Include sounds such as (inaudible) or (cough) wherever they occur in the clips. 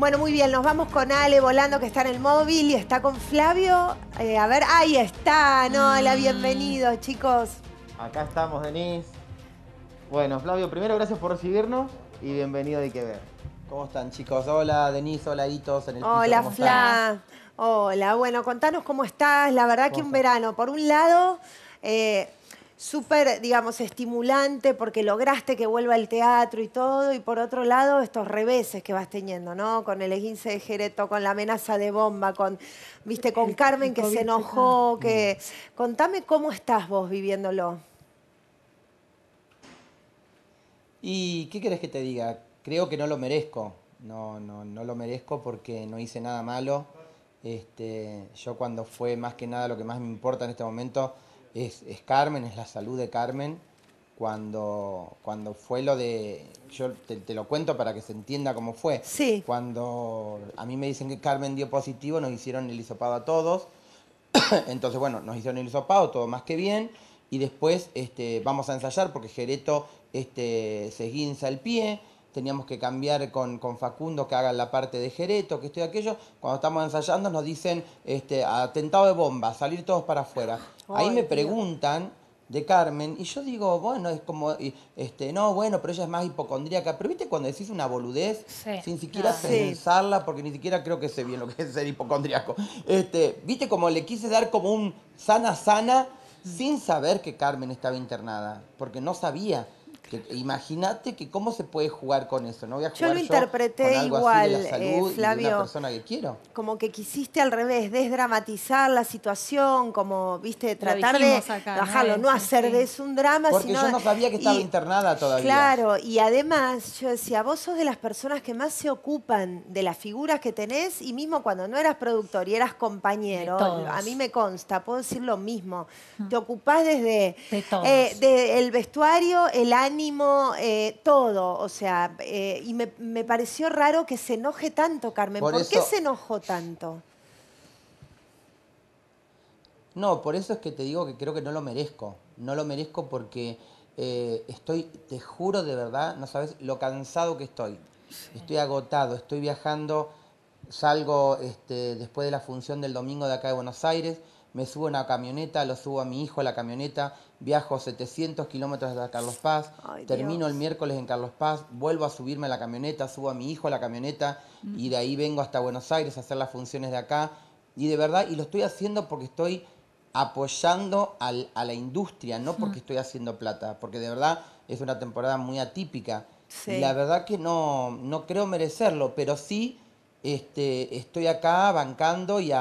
Bueno, muy bien, nos vamos con Ale volando que está en el móvil y está con Flavio. Eh, a ver, ahí está, no, hola, mm. bienvenido, chicos. Acá estamos, Denise. Bueno, Flavio, primero gracias por recibirnos y bienvenido de que ver. ¿Cómo están, chicos? Hola, Denise, hola, en el Hola, Fla. Hola, bueno, contanos cómo estás. La verdad que un verano, por un lado... Eh, súper, digamos, estimulante porque lograste que vuelva el teatro y todo, y por otro lado estos reveses que vas teniendo, ¿no? Con el esguince de Jereto, con la amenaza de bomba, con, viste, con Carmen que se enojó, que... Mm. Contame cómo estás vos viviéndolo. ¿Y qué querés que te diga? Creo que no lo merezco. No, no, no lo merezco porque no hice nada malo. Este, yo cuando fue más que nada lo que más me importa en este momento es, Carmen, es la salud de Carmen. Cuando, cuando fue lo de. Yo te, lo cuento para que se entienda cómo fue. Sí. Cuando a mí me dicen que Carmen dio positivo, nos hicieron el hisopado a todos. (coughs) Entonces, bueno, nos hicieron el hisopado, todo más que bien. Y después este, vamos a ensayar porque Gereto este, se guinza el pie teníamos que cambiar con, Facundo que haga la parte de Jereto, que estoy y aquello. Cuando estamos ensayando nos dicen este, atentado de bomba, salir todos para afuera. Ahí me preguntan de Carmen y yo digo, bueno, es como, este, no, bueno, pero ella es más hipocondríaca. Pero viste cuando decís una boludez sin siquiera ah. pensarla, porque ni siquiera creo que sé bien lo que es ser hipocondríaco. Este, viste como le quise dar como un sana sana mm. sin saber que Carmen estaba internada, porque no sabía. Imagínate que cómo se puede jugar con eso, ¿no? Voy a jugar yo lo interpreté igual, Flavio. Como que quisiste al revés, desdramatizar la situación, como, viste, tratar de bajarlo, no, hacer de eso un drama. Porque yo no sabía que estaba internada todavía. Claro, y además yo decía, vos sos de las personas que más se ocupan de las figuras que tenés y mismo cuando no eras productor y eras compañero, a mí me consta, puedo decir lo mismo, te ocupás desde eh, el vestuario, el año, eh, todo. O sea, eh, y me, pareció raro que se enoje tanto, Carmen. ¿Por, qué se enojó tanto? No, por eso es que te digo que creo que no lo merezco. No lo merezco porque eh, estoy, te juro de verdad, no sabes lo cansado que estoy. Estoy agotado, estoy viajando, salgo este, después de la función del domingo de acá de Buenos Aires me subo a una camioneta, lo subo a mi hijo a la camioneta, viajo 700 kilómetros hasta Carlos Paz, termino el miércoles en Carlos Paz, vuelvo a subirme a la camioneta, subo a mi hijo a la camioneta y de ahí vengo hasta Buenos Aires a hacer las funciones de acá. Y de verdad, y lo estoy haciendo porque estoy apoyando a la industria, no porque estoy haciendo plata, porque de verdad es una temporada muy atípica. Y la verdad que no, no creo merecerlo, pero sí este, estoy acá bancando y,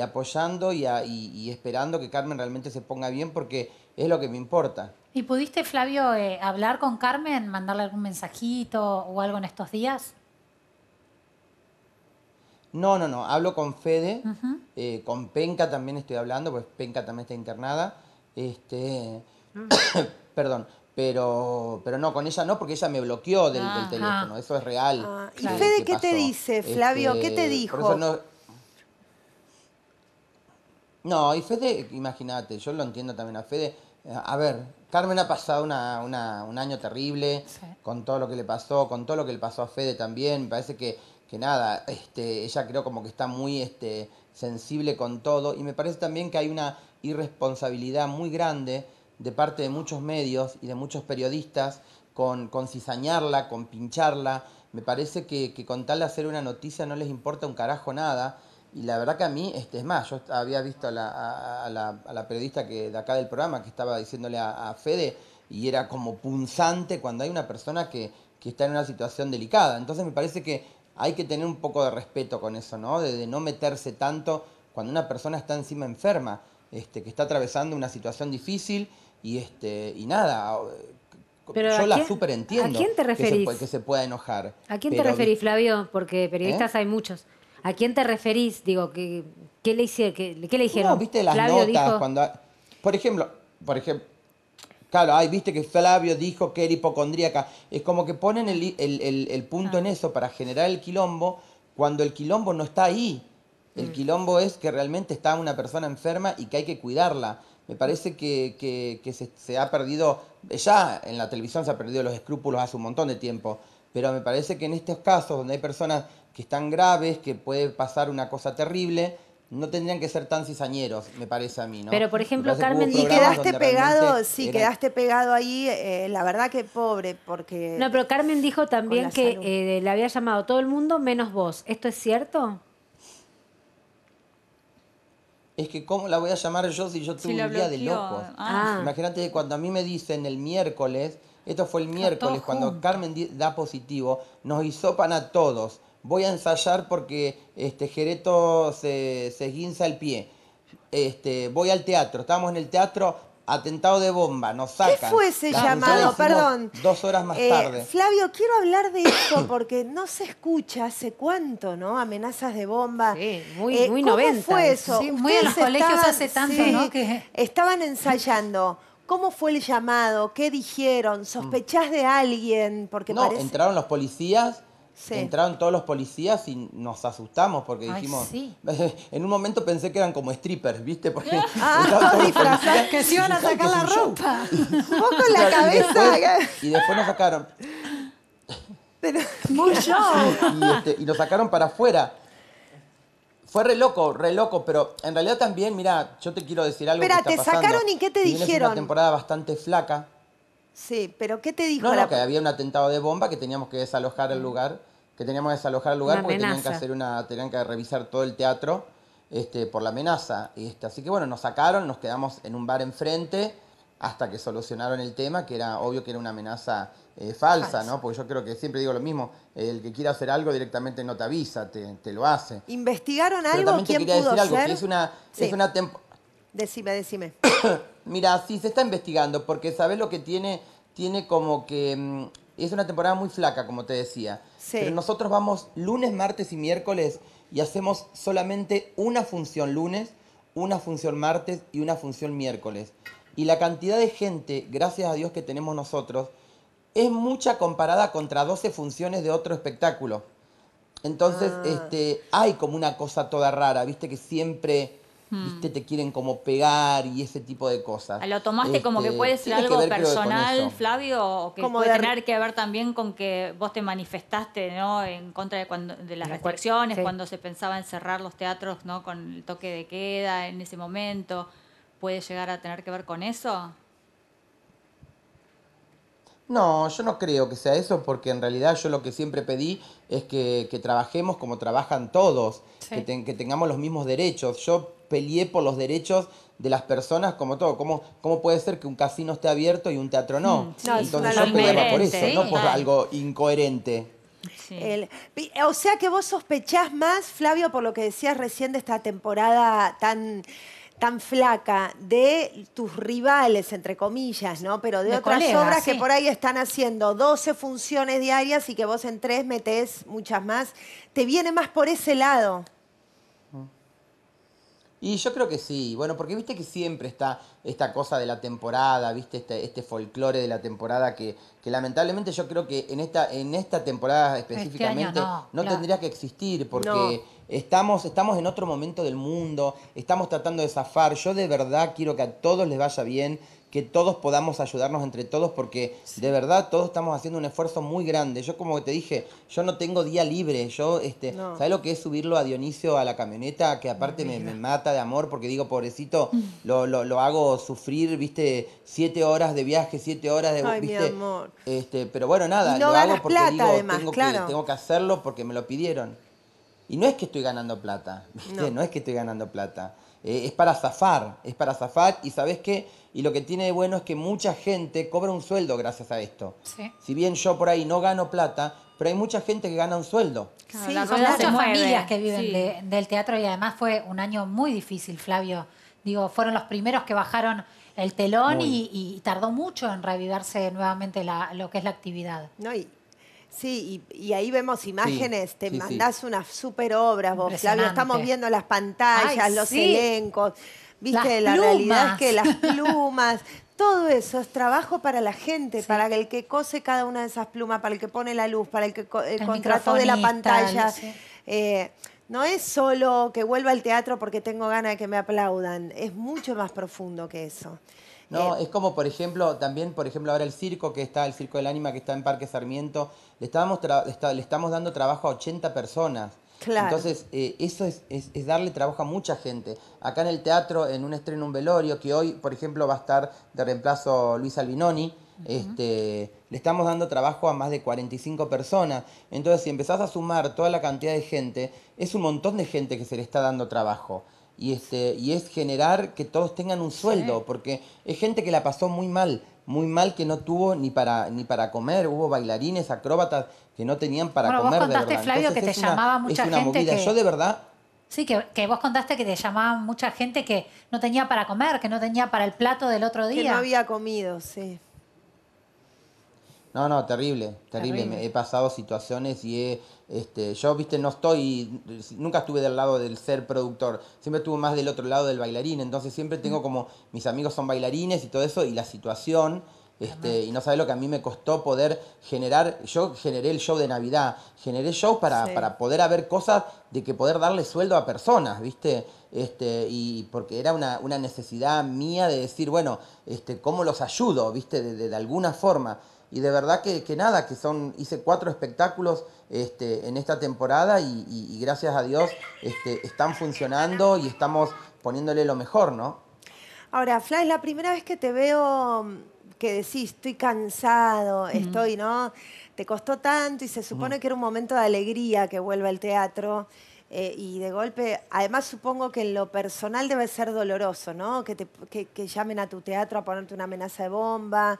apoyando y, esperando que Carmen realmente se ponga bien porque es lo que me importa. ¿Y pudiste, Flavio, eh, hablar con Carmen, mandarle algún mensajito o algo en estos días? No, no, no, hablo con Fede, eh, con Penca también estoy hablando, pues Penca también está internada. Este, mm. (coughs) perdón, pero, pero no, con ella no, porque ella me bloqueó del, ah. teléfono. Ah. eso es real. Ah, ¿Y Fede qué te dice, este, Flavio? ¿Qué te dijo? No... y Fede, imagínate, yo lo entiendo también a Fede. A ver, Carmen ha pasado una, una, un año terrible con todo lo que le pasó, con todo lo que le pasó a Fede también. Me parece que, que nada, este, ella creo como que está muy este, sensible con todo. Y me parece también que hay una irresponsabilidad muy grande de parte de muchos medios y de muchos periodistas con, con cizañarla, con pincharla. Me parece que, con tal de hacer una noticia no les importa un carajo nada. Y la verdad que a mí, este, es más, yo había visto a la, periodista que, de acá del programa que estaba diciéndole a, Fede y era como punzante cuando hay una persona que, está en una situación delicada. Entonces me parece que hay que tener un poco de respeto con eso, ¿no? De, de, no meterse tanto cuando una persona está encima enferma, este, que está atravesando una situación difícil y, este, y nada, ah, yo la súper entiendo. ¿A quién te referís? Que se, que pueda enojar. ¿A quién te referís, Flavio? Porque periodistas ¿Eh? hay muchos. ¿A quién te referís? Digo, que qué le, hicieron? le dijeron? No, viste las notas cuando... Por ejemplo, por ejemplo, claro, ay, viste que Flavio dijo que era hipocondríaca. Es como que ponen el, punto ah. en eso para generar el quilombo cuando el quilombo no está ahí. El mm. quilombo es que realmente está una persona enferma y que hay que cuidarla me parece que, se, ha perdido, ya en la televisión se ha perdido los escrúpulos hace un montón de tiempo, pero me parece que en estos casos donde hay personas que están graves, que puede pasar una cosa terrible, no tendrían que ser tan cizañeros, me parece a mí, ¿no? Pero por ejemplo, Carmen, y quedaste pegado, sí, quedaste pegado ahí, eh, la verdad que pobre, porque... No, pero Carmen dijo también que eh, le había llamado todo el mundo menos vos, ¿esto es cierto? es que ¿cómo la voy a llamar yo si yo tuve un día de locos? Ah. Ah. Imagínate cuando a mí me dicen el miércoles, esto fue el miércoles, cuando Carmen da positivo, nos hisopan a todos. Voy a ensayar porque este Gereto se, se guinza el pie. Este, voy al teatro, estábamos en el teatro, atentado de bomba, nos sacan. ¿Qué fue ese llamado? Perdón. Dos horas más eh, tarde. Flavio, quiero hablar de esto porque no se escucha hace cuánto, ¿no? Amenazas de bomba. Sí, muy, eh, ¿cómo fue eso? Sí, muy en los colegios hace tanto, ¿no? Que... Estaban ensayando. ¿Cómo fue el llamado? ¿Qué dijeron? ¿Sospechás de alguien? Porque no, entraron los policías Entraron todos los policías y nos asustamos porque dijimos. (laughs) en un momento pensé que eran como strippers, ¿viste? Porque ah, disfrazados que se iban a (laughs) sacar la ropa. (laughs) poco la cabeza. Y después, nos sacaron. muy show. Este, y, lo sacaron para afuera. Fue re loco, re loco, pero en realidad también, mira, yo te quiero decir algo. Espera, te sacaron y qué te dijeron. una temporada bastante flaca. Sí, pero ¿qué te dijo? No, que había un atentado de bomba, que teníamos que desalojar el lugar, que teníamos que desalojar el lugar porque tenían que hacer una, tenían que revisar todo el teatro este, por la amenaza. Este, así que bueno, nos sacaron, nos quedamos en un bar enfrente hasta que solucionaron el tema, que era obvio que era una amenaza eh, falsa, ¿no? Porque yo creo que siempre digo lo mismo, el que quiera hacer algo directamente no te avisa, te, lo hace. ¿Investigaron algo? Pero también ¿Quién quería decir algo, es una, es una Decime, decime. (coughs) Mira, sí, se está investigando, porque sabes lo que tiene, tiene como que mm, es una temporada muy flaca, como te decía. Pero nosotros vamos lunes, martes y miércoles y hacemos solamente una función lunes, una función martes y una función miércoles. Y la cantidad de gente, gracias a Dios que tenemos nosotros, es mucha comparada contra 12 funciones de otro espectáculo. Entonces, ah. este, hay como una cosa toda rara, viste que siempre Hmm. Te quieren como pegar y ese tipo de cosas. ¿Lo tomaste este, como que puede ser algo personal, Flavio? ¿O que puede tener que ver también con que vos te manifestaste ¿no? en contra de, las restricciones, cuando se pensaba en cerrar los teatros ¿no? con el toque de queda en ese momento? ¿Puede llegar a tener que ver con eso? No, yo no creo que sea eso, porque en realidad yo lo que siempre pedí es que, trabajemos como trabajan todos, que, que, tengamos los mismos derechos. Yo peleé por los derechos de las personas como todo. ¿Cómo, cómo puede ser que un casino esté abierto y un teatro no? Mm, Entonces yo peleaba por eso, no por algo incoherente. o sea que vos sospechás más, Flavio, por lo que decías recién de esta temporada tan tan flaca de tus rivales, entre comillas, ¿no? Pero de, otras obras que por ahí están haciendo 12 funciones diarias y que vos en tres metés muchas más. ¿Te viene más por ese lado? Y yo creo que sí, bueno, porque viste que siempre está esta cosa de la temporada, viste este, este folclore de la temporada que, lamentablemente yo creo que en esta, en esta temporada este específicamente no, tendría que existir porque estamos, estamos en otro momento del mundo, estamos tratando de zafar, yo de verdad quiero que a todos les vaya bien, que todos podamos ayudarnos entre todos, porque de verdad todos estamos haciendo un esfuerzo muy grande. Yo como te dije, yo no tengo día libre, yo, este, ¿sabes lo que es subirlo a Dionisio a la camioneta? Que aparte me, mata de amor, porque digo, pobrecito, mm. lo, lo, hago sufrir, viste, siete horas de viaje, siete horas de... ¿viste? Este, pero bueno, nada, lo hago porque digo, tengo, que, tengo que hacerlo porque me lo pidieron. Y no es que estoy ganando plata, ¿viste? no es que estoy ganando plata. Eh, es para zafar, es para zafar y sabes qué, y lo que tiene de bueno es que mucha gente cobra un sueldo gracias a esto. Sí. Si bien yo por ahí no gano plata, pero hay mucha gente que gana un sueldo. sí, son muchas familias que viven del teatro y además fue un año muy difícil, Flavio. Digo, fueron los primeros que bajaron el telón y, tardó mucho en reavivarse nuevamente lo que es la actividad. No, y, Sí, y, ahí vemos imágenes, te mandás unas super obras, vos, estamos viendo las pantallas, los elencos, viste, la realidad que las plumas, todo eso es trabajo para la gente, para el que cose cada una de esas plumas, para el que pone la luz, para el que contrató de la pantalla. Eh, no es solo que vuelva al teatro porque tengo ganas de que me aplaudan, es mucho más profundo que eso. No, es como, por ejemplo, también, por ejemplo, ahora el circo que está, el Circo del Ánima que está en Parque Sarmiento, le, le estamos dando trabajo a 80 personas. Entonces, eh, eso es, es, darle trabajo a mucha gente. Acá en el teatro, en un estreno, un velorio, que hoy, por ejemplo, va a estar de reemplazo Luis Albinoni, este, le estamos dando trabajo a más de 45 personas. Entonces, si empezás a sumar toda la cantidad de gente, es un montón de gente que se le está dando trabajo y, este, y es generar que todos tengan un sueldo, porque es gente que la pasó muy mal, muy mal que no tuvo ni para, ni para comer, hubo bailarines, acróbatas que no tenían para comer. Vos contaste, de verdad. Flavio, que te llamaba mucha es una gente. Yo de verdad Sí, que, vos contaste que te llamaban mucha gente que no tenía para comer, que no tenía para el plato del otro día. Que no había comido, sí. No, no, terrible, terrible. me He pasado situaciones y he, este, yo, viste, no estoy, nunca estuve del lado del ser productor, siempre estuve más del otro lado del bailarín, entonces siempre tengo como, mis amigos son bailarines y todo eso, y la situación, este, y no sabes lo que a mí me costó poder generar, yo generé el show de Navidad, generé shows para, para poder haber cosas de que poder darle sueldo a personas, ¿viste? Este, y porque era una, una necesidad mía de decir, bueno, este, ¿cómo los ayudo, viste? de, de alguna forma y de verdad que, nada, que son, hice cuatro espectáculos este, en esta temporada y, gracias a Dios este, están funcionando y estamos poniéndole lo mejor, ¿no? Ahora, Fla, es la primera vez que te veo mm, que decís, estoy cansado, estoy, ¿no? Te costó tanto y se supone que era un momento de alegría que vuelva el teatro. Eh, y de golpe, además supongo que en lo personal debe ser doloroso, ¿no? Que, te, que llamen a tu teatro a ponerte una amenaza de bomba,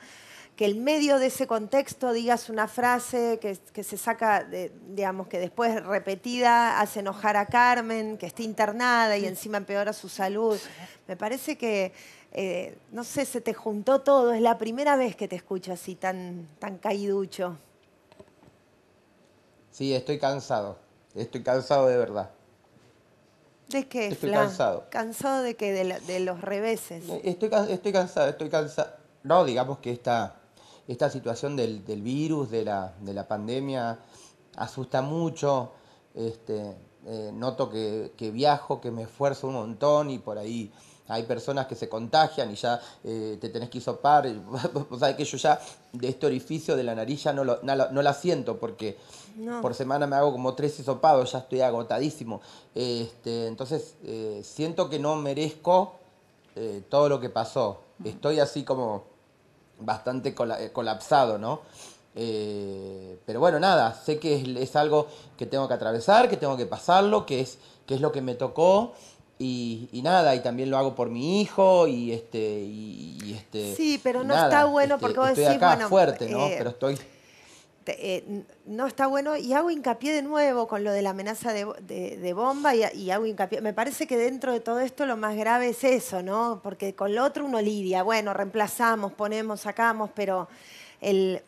que en medio de ese contexto digas una frase que, se saca, digamos, que después repetida hace enojar a Carmen, que está internada y encima empeora su salud. Me parece que, eh, no sé, se te juntó todo. Es la primera vez que te escucho así tan, tan caiducho. Sí, estoy cansado. Estoy cansado de verdad. ¿De qué? Estoy cansado. ¿Cansado de que De, los reveses. Estoy, estoy cansado, estoy cansado. No, digamos que esta, esta situación del, virus, de la, pandemia, asusta mucho. Este, eh, noto que, viajo, que me esfuerzo un montón y por ahí hay personas que se contagian y ya eh, te tenés que hisopar. (laughs) sabes que yo ya de este orificio de la nariz ya no, no, la siento porque por semana me hago como tres hisopados, ya estoy agotadísimo. Este, entonces eh, siento que no merezco todo lo que pasó. Estoy así como bastante eh, colapsado, ¿no? Eh, pero bueno, nada, sé que es, algo que tengo que atravesar, que tengo que pasarlo, que es, que es lo que me tocó. Y, nada, y también lo hago por mi hijo y este... Y, este sí, pero no está bueno este, porque vos estoy acá fuerte, ¿no? Eh, pero estoy eh, no está bueno. Y hago hincapié de nuevo con lo de la amenaza de, bomba y, hago hincapié. Me parece que dentro de todo esto lo más grave es eso, ¿no? Porque con lo otro uno lidia. Bueno, reemplazamos, ponemos, sacamos, pero el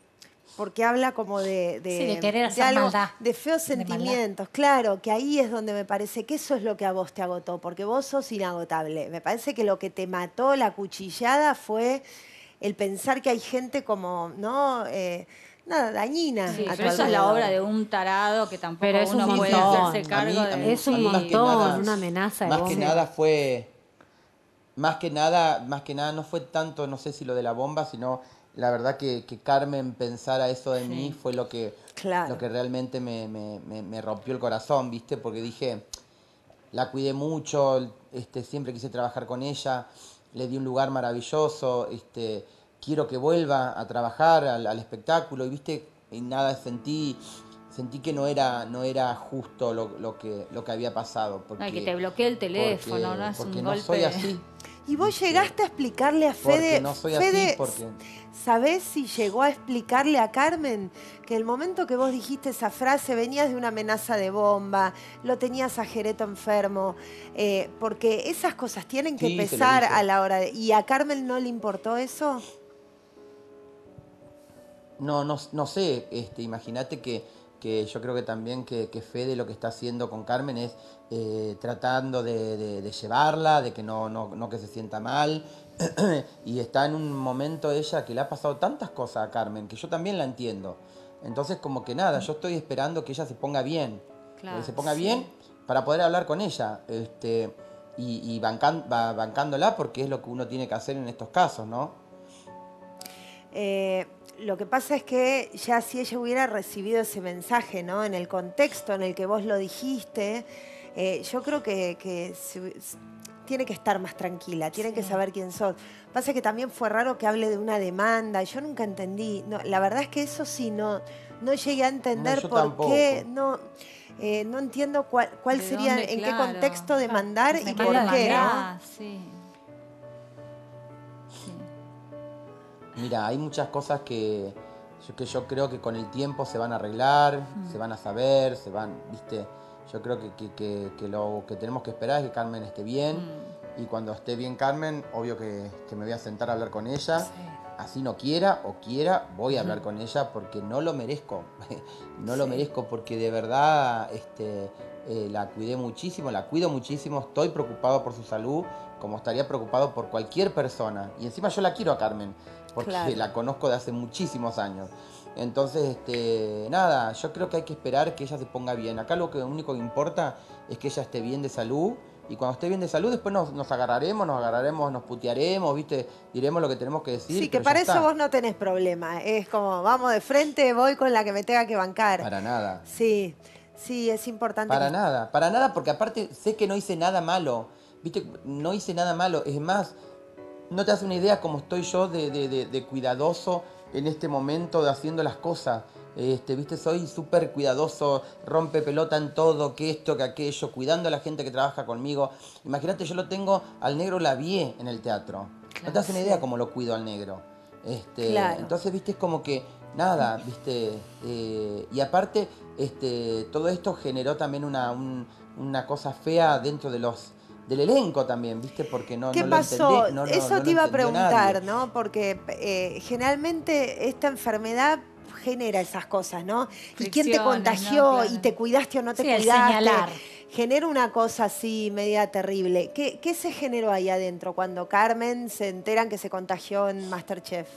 porque habla como de, de, querer de, de feos sentimientos. claro, que ahí es donde me parece que eso es lo que a vos te agotó, porque vos sos inagotable. Me parece que lo que te mató la cuchillada fue el pensar que hay gente como, ¿no? Eh, nada, dañina. eso es la obra de un tarado que tampoco uno puede hacerse cargo. Es un montón, una amenaza. Más que nada fue... Más que nada, más que nada no fue tanto, no sé si lo de la bomba, sino la verdad que, Carmen pensara eso de mí fue lo que, lo que realmente me, rompió el corazón, ¿viste? Porque dije, la cuidé mucho, este, siempre quise trabajar con ella, le di un lugar maravilloso, este, quiero que vuelva a trabajar al, espectáculo y viste, en nada sentí sentí que no era no era justo lo, que lo que había pasado porque Ay, que te bloqueé el teléfono no, es un golpe. así y vos llegaste a explicarle a Fede Fede, sabés si llegó a explicarle a Carmen que el momento que vos dijiste esa frase venías de una amenaza de bomba lo tenías a Jereto enfermo eh, porque esas cosas tienen que pesar a la hora de, y a Carmen no le importó eso no, no, no sé, este, imagínate que, que yo creo que también que, Fede lo que está haciendo con Carmen es eh, tratando de, llevarla, de que no, no, no que se sienta mal. (clears throat) y está en un momento ella que le ha pasado tantas cosas a Carmen, que yo también la entiendo. Entonces como que nada, yo estoy esperando que ella se ponga bien. que eh, se ponga bien para poder hablar con ella. Este, y, bancándola porque es lo que uno tiene que hacer en estos casos, ¿no? Eh, lo que pasa es que ya si ella hubiera recibido ese mensaje, ¿no? En el contexto en el que vos lo dijiste, eh, yo creo que, tiene que estar más tranquila, tiene que saber quién sos. Pasa que también fue raro que hable de una demanda, yo nunca entendí. No, la verdad es que eso sí, no, no llegué a entender por qué. No, eh, no entiendo cuál, cuál sería, en qué contexto demandar y por qué. Mira, hay muchas cosas que yo, que yo creo que con el tiempo se van a arreglar, se van a saber, se van, viste. Yo creo que, que, lo que tenemos que esperar es que Carmen esté bien. Mm. Y cuando esté bien Carmen, obvio que, me voy a sentar a hablar con ella. Así no quiera o quiera, voy a hablar con ella porque no lo merezco. (laughs) no lo merezco porque de verdad este, eh, la cuidé muchísimo, la cuido muchísimo. Estoy preocupado por su salud como estaría preocupado por cualquier persona. Y encima yo la quiero a Carmen porque la conozco de hace muchísimos años. Entonces, este, nada, yo creo que hay que esperar que ella se ponga bien. Acá lo, que, único que importa es que ella esté bien de salud. Y cuando esté bien de salud, después nos, agarraremos, nos agarraremos, nos putearemos, ¿viste? Diremos lo que tenemos que decir. Sí, que para eso vos no tenés problema. Es como, vamos de frente, voy con la que me tenga que bancar. Para nada. Sí, sí, es importante. Para nada, para nada, porque aparte sé que no hice nada malo. ¿Viste? No hice nada malo. Es más, no te das una idea cómo estoy yo de, cuidadoso en este momento de haciendo las cosas. Este, viste, soy súper cuidadoso, rompe pelota en todo, que esto, que aquello, cuidando a la gente que trabaja conmigo. Imagínate, yo lo tengo al negro la Lavie en el teatro. no te das una idea cómo lo cuido al negro. Este, Entonces, viste, es como que nada, (laughs) viste. Eh, y aparte, este, todo esto generó también una cosa fea dentro de los del elenco también, ¿viste? Porque no. ¿Qué no pasó? Eso te iba a preguntar, ¿no? Porque eh, generalmente esta enfermedad genera esas cosas, ¿no? ¿Y quién te contagió? ¿Y te cuidaste o no te cuidaste? Genera una cosa así media terrible. ¿Qué, ¿Qué se generó ahí adentro cuando Carmen se enteran que se contagió en Masterchef?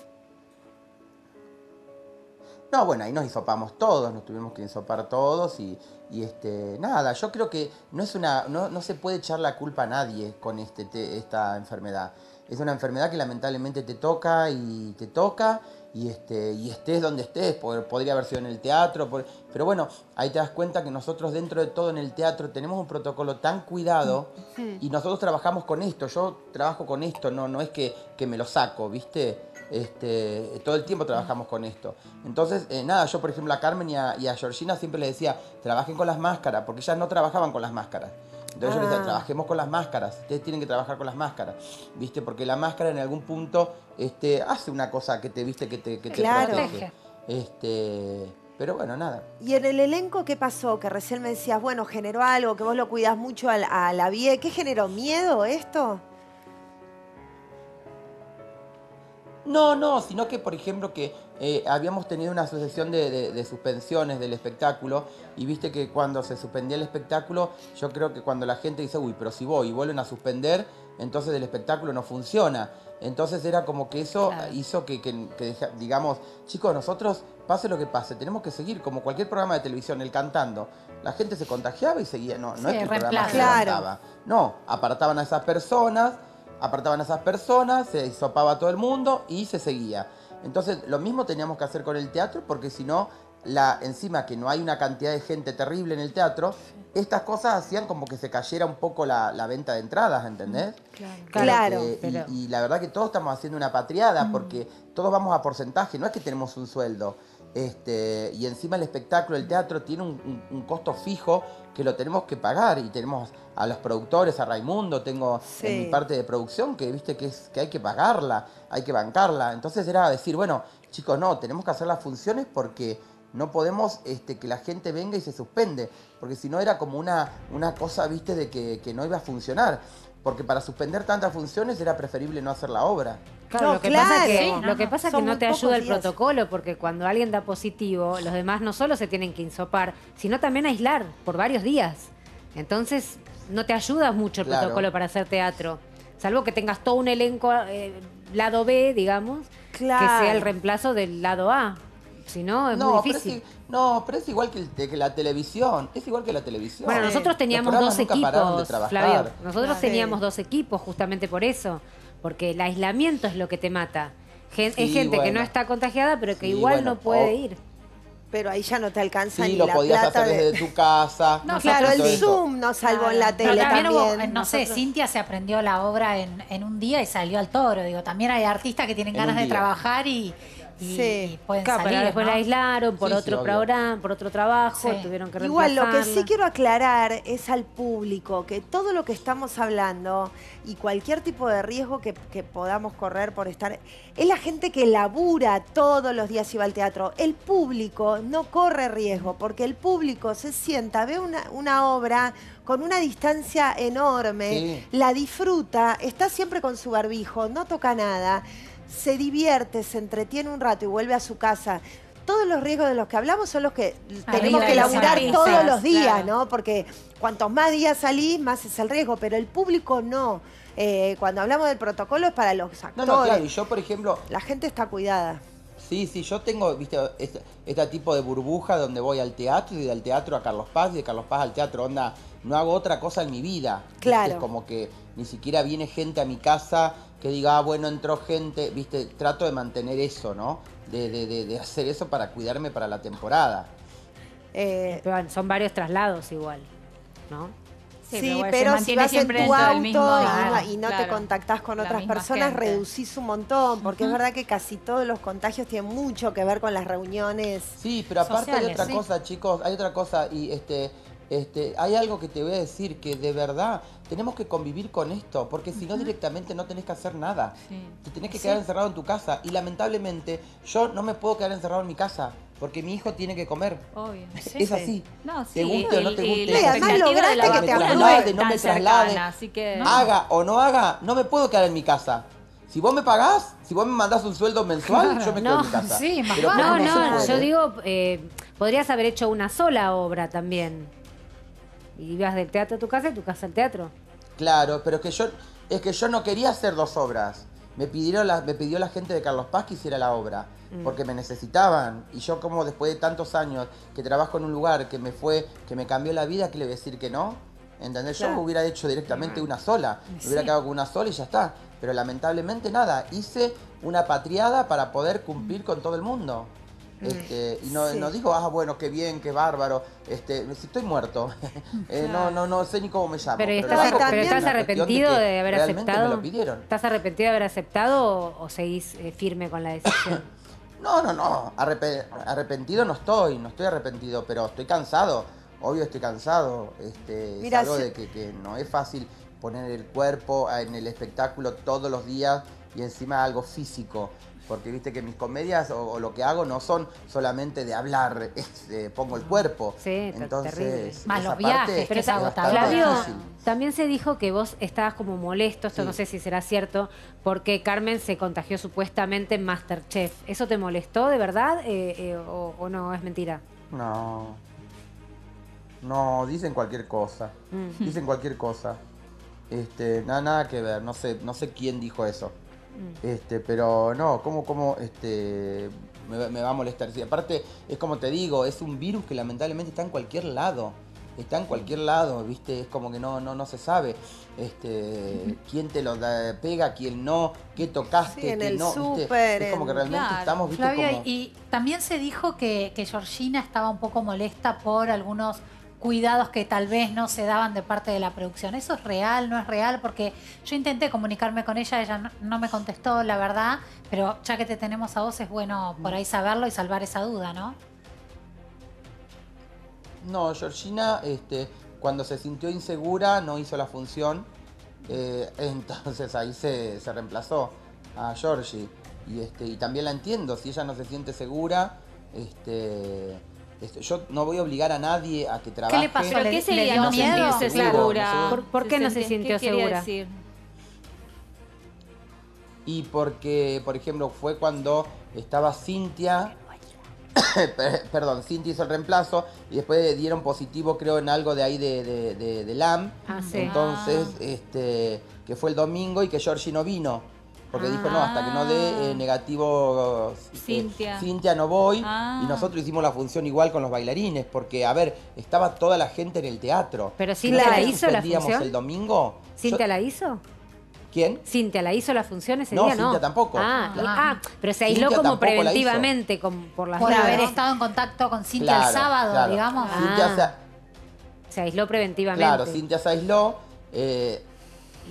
No, bueno, ahí nos hisopamos todos, nos tuvimos que hisopar todos y, este, nada, yo creo que no, es una, no, se puede echar la culpa a nadie con este, esta enfermedad. Es una enfermedad que lamentablemente te toca y te toca y, este, y estés donde estés, podría haber sido en el teatro, pero bueno, ahí te das cuenta que nosotros dentro de todo en el teatro tenemos un protocolo tan cuidado y nosotros trabajamos con esto, yo trabajo con esto, no, no es que me lo saco, ¿viste? Este, todo el tiempo trabajamos con esto. Entonces, eh, nada, yo por ejemplo a Carmen y a, Georgina siempre les decía, trabajen con las máscaras, porque ellas no trabajaban con las máscaras. Entonces yo les decía, ah. trabajemos con las máscaras, ustedes tienen que trabajar con las máscaras, ¿viste? Porque la máscara en algún punto este, hace una cosa que te viste, que te, que te este, pero bueno, nada. ¿Y en el elenco qué pasó? Que recién me decías, bueno, generó algo, que vos lo cuidás mucho a, la, ¿Qué generó? ¿Miedo esto? No, no, sino que por ejemplo que eh, habíamos tenido una sucesión de, suspensiones del espectáculo y viste que cuando se suspendía el espectáculo, yo creo que cuando la gente dice, uy, pero si voy y vuelven a suspender, entonces el espectáculo no funciona. Entonces era como que eso hizo que, digamos, chicos, nosotros, pase lo que pase, tenemos que seguir como cualquier programa de televisión, el cantando. La gente se contagiaba y seguía, no, no es que el programa se No, apartaban a esas personas apartaban a esas personas, se sopaba todo el mundo y se seguía. Entonces, lo mismo teníamos que hacer con el teatro, porque si no, la, encima que no hay una cantidad de gente terrible en el teatro, estas cosas hacían como que se cayera un poco la, venta de entradas, ¿entendés? Claro, eh, claro. y, la verdad que todos estamos haciendo una patriada, porque todos vamos a porcentaje, no es que tenemos un sueldo. Este, y encima el espectáculo, el teatro tiene un, costo fijo que lo tenemos que pagar y tenemos a los productores, a Raimundo, tengo en mi parte de producción que viste que, es, que hay que pagarla, hay que bancarla. Entonces era decir, bueno, chicos, no, tenemos que hacer las funciones porque no podemos este, que la gente venga y se suspende, porque si no era como una, una cosa, viste, de que no iba a funcionar porque para suspender tantas funciones era preferible no hacer la obra. Claro, lo que pasa que, que, no, te ayuda el protocolo, porque cuando alguien da positivo, los demás no solo se tienen que insopar, sino también aislar por varios días. Entonces, no te ayuda mucho el protocolo para hacer teatro. Salvo que tengas todo un elenco eh, lado B, digamos, que sea el reemplazo del lado A si no, es difícil. Pero es, no, pero es igual que, la televisión, es igual que la televisión. Bueno, nosotros teníamos dos equipos, Flavio, nosotros teníamos dos equipos justamente por eso, porque el aislamiento es lo que te mata. es gente que no está contagiada, pero que igual no puede ir pero ahí ya no te alcanza sí, lo podías hacer desde tu casa. (laughs) No, claro, el Zoom nos salvó en la tele también. no sé, Cintia se aprendió la obra en, un día y salió al toro. Digo, también hay artistas que tienen ganas de trabajar y, sí. pueden salir. después la aislaron por otro programa, por otro trabajo, tuvieron que Igual lo que sí quiero aclarar es al público que todo lo que estamos hablando y cualquier tipo de riesgo que, podamos correr por estar, es la gente que labura todos los días y va al teatro. El público no corre riesgo porque el público se sienta, ve una obra con una distancia enorme, la disfruta, está siempre con su barbijo, no toca nada se divierte, se entretiene un rato y vuelve a su casa. Todos los riesgos de los que hablamos son los que tenemos que laburar todos los días, ¿no? Porque cuantos más días salís, más es el riesgo, pero el público no. Eh, cuando hablamos del protocolo es para los actores. No, claro, y yo, por ejemplo... La gente está cuidada. Sí, sí, yo tengo, viste, este, este, tipo de burbuja donde voy al teatro y del teatro a Carlos Paz y de Carlos Paz al teatro, onda, no hago otra cosa en mi vida. Claro. Es como que ni siquiera viene gente a mi casa que diga, ah, bueno, entró gente, viste, trato de mantener eso, ¿no? De, de, hacer eso para cuidarme para la temporada. Eh, son varios traslados igual, ¿no? Sí, pero, si vas en tu auto y, no te contactás con otras personas, reducís un montón, porque es verdad que casi todos los contagios tienen mucho que ver con las reuniones. Sí, pero aparte hay otra cosa, chicos, hay otra cosa, y este, este, hay algo que te voy a decir, que de verdad tenemos que convivir con esto, porque si no directamente no tenés que hacer nada. Te tenés que quedar encerrado en tu casa. Y lamentablemente yo no me puedo quedar encerrado en mi casa. Porque mi hijo tiene que comer. Obvio. (laughs) es así. No, te guste o no te guste. que traslade, no me traslade. Haga o no haga, no me puedo quedar en mi casa. Si vos me pagás, si vos me mandás un sueldo mensual, yo me quedo no, en mi casa. no, no, no yo digo, eh, podrías haber hecho una sola obra también y ibas del teatro a tu casa y tu casa al teatro. Claro, pero es que yo, es que yo no quería hacer dos obras. Me, pidieron me pidió la gente de Carlos Paz que hiciera la obra, mm. porque me necesitaban. Y yo como después de tantos años que trabajo en un lugar que me fue, que me cambió la vida, ¿qué le voy a decir que no? ¿Entendés? Yo hubiera hecho directamente mm. una sola. Me hubiera quedado con una sola y ya está. Pero lamentablemente nada. Hice una patriada para poder cumplir con todo el mundo. Este, y no, dijo, digo, ah, bueno, qué bien, qué bárbaro. Este, estoy muerto, (laughs) eh, no, no, no sé ni cómo me llama Pero, estás, arrepentido de, haber aceptado. ¿Estás arrepentido de haber aceptado o, seguís eh, firme con la decisión? (coughs) no, no, no. arrepentido no estoy, no estoy arrepentido, pero estoy cansado. Obvio estoy cansado. Este, de que no es fácil poner el cuerpo en el espectáculo todos los días y encima algo físico porque viste que mis comedias o, lo que hago no son solamente de hablar, (laughs) este, pongo el cuerpo. Sí, entonces. Más los viajes, pero es también se dijo que vos estabas como molesto, esto no sé si será cierto, porque Carmen se contagió supuestamente en Masterchef. ¿Eso te molestó de verdad eh, eh, o, no es mentira? No. No, dicen cualquier cosa. Mm. Dicen cualquier cosa. Este, nada, nada que ver. No sé, no sé quién dijo eso. Mm. Este, pero no, ¿cómo, cómo este, me, va a molestar? Si aparte, es como te digo, es un virus que lamentablemente está en cualquier lado. Está en cualquier lado, ¿viste? Es como que no, no, no se sabe este, quién te lo pega, quién no, qué tocaste, no. Es como que realmente estamos, ¿viste? Y también se dijo que, que Georgina estaba un poco molesta por algunos cuidados que tal vez no se daban de parte de la producción. ¿Eso es real? ¿No es real? Porque yo intenté comunicarme con ella, ella no, me contestó, la verdad, pero ya que te tenemos a vos es bueno por ahí saberlo y salvar esa duda, ¿no? No, Georgina, este, cuando se sintió insegura, no hizo la función, eh, (laughs) entonces ahí se, reemplazó a Georgie. Y, este, y también la entiendo, si ella no se siente segura, este, este, yo no voy a obligar a nadie a que trabaje. ¿Qué le pasó? ¿Qué se le dio no segura. ¿Por, qué no se sintió ¿Qué segura? Decir? Y porque, por ejemplo, fue cuando estaba Cintia, (coughs) perdón, Cintia hizo el reemplazo y después dieron positivo, creo, en algo de ahí de, de, LAM. Ah, Entonces, ah. este, que fue el domingo y que Georgie no vino porque dijo, no, hasta que no dé eh, ah. negativo eh, Cintia. Cintia no voy. Y ah. nosotros hicimos la función igual con los bailarines, porque, a ver, estaba toda la gente en el teatro. ¿Pero Cintia la hizo la función? el domingo. ¿Cintia la hizo? ¿Quién? Cintia, ¿la hizo la función ese no, día? no, Cintia tampoco. Ah, ah, pero se aisló como preventivamente por las Por haber estado en contacto con Cintia el sábado, digamos. Cintia se... aisló preventivamente. Claro, Cintia se aisló. Eh,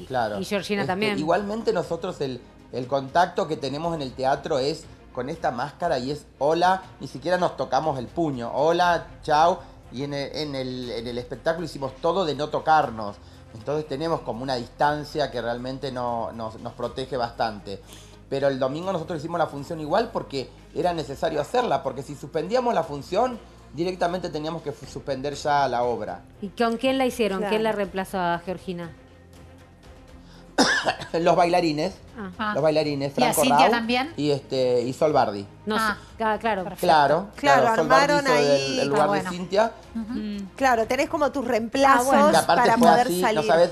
claro. Y Georgina este, también. Igualmente nosotros el, el contacto que tenemos en el teatro es con esta máscara y es hola, ni siquiera nos tocamos el puño, hola, chao, y en el, espectáculo hicimos todo de no tocarnos. Entonces tenemos como una distancia que realmente nos, protege bastante. Pero el domingo nosotros hicimos la función igual porque era necesario hacerla, porque si suspendíamos la función, directamente teníamos que suspender ya la obra. ¿Y con quién la hicieron? ¿Quién la reemplazó a Georgina? (laughs) los bailarines. Ah. Los bailarines, ah. Franco ¿Y Cintia también? Y, este, y Sol Bardi. ah. ah claro, claro, claro. Sol Bardi ahí. El, lugar de Cintia. Mm. Claro, tenés como tus reemplazos para poder salir. No sabes,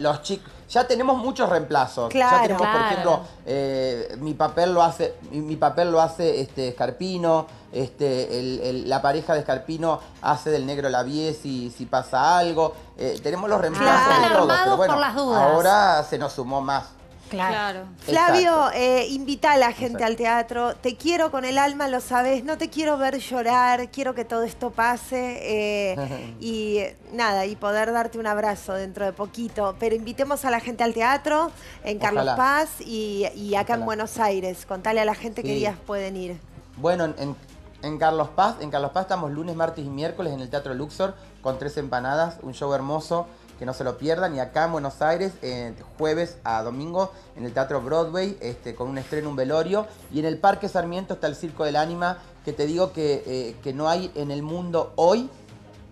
los chicos ya tenemos muchos reemplazos. ya tenemos, por ejemplo, eh, mi papel lo hace, mi, papel lo hace este Escarpino, este, la pareja de Scarpino hace del negro la y si pasa algo. Eh, tenemos los reemplazos de todos, pero bueno, por las dudas. ahora se nos sumó más. Claro. Flavio, eh, invita a la gente al teatro. Te quiero con el alma, lo sabes. No te quiero ver llorar. Quiero que todo esto pase. (laughs) Eh, y nada, y poder darte un abrazo dentro de poquito. Pero invitemos a la gente al teatro en Carlos Paz y, acá en Buenos Aires. Contale a la gente qué días pueden ir. Bueno, en, en Carlos Paz, en Carlos Paz estamos lunes, martes y miércoles en el Teatro Luxor con tres empanadas, un show hermoso que no se lo pierdan. Y acá en Buenos Aires, jueves a domingo, en el Teatro Broadway, este, con un estreno, un velorio. Y en el Parque Sarmiento está el Circo del Ánima, que te digo que, eh, que no hay en el mundo hoy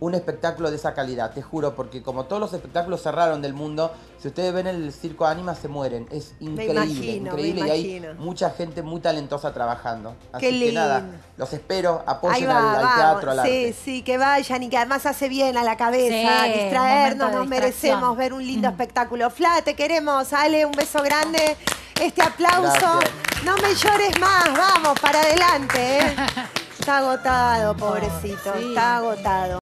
un espectáculo de esa calidad, te juro, porque como todos los espectáculos cerraron del mundo, si ustedes ven el circo Anima se mueren, es increíble, increíble y hay mucha gente muy talentosa trabajando. Así Qué que lindo. nada, los espero, apoyen al, teatro, al sí, Sí, que vayan y que además hace bien a la cabeza, distraernos, nos merecemos ver un lindo mm. espectáculo. Fla, te queremos, Ale, un beso grande, este aplauso, no me llores más, vamos, para adelante. ¿eh? (laughs) Está agotado, pobrecito, está agotado.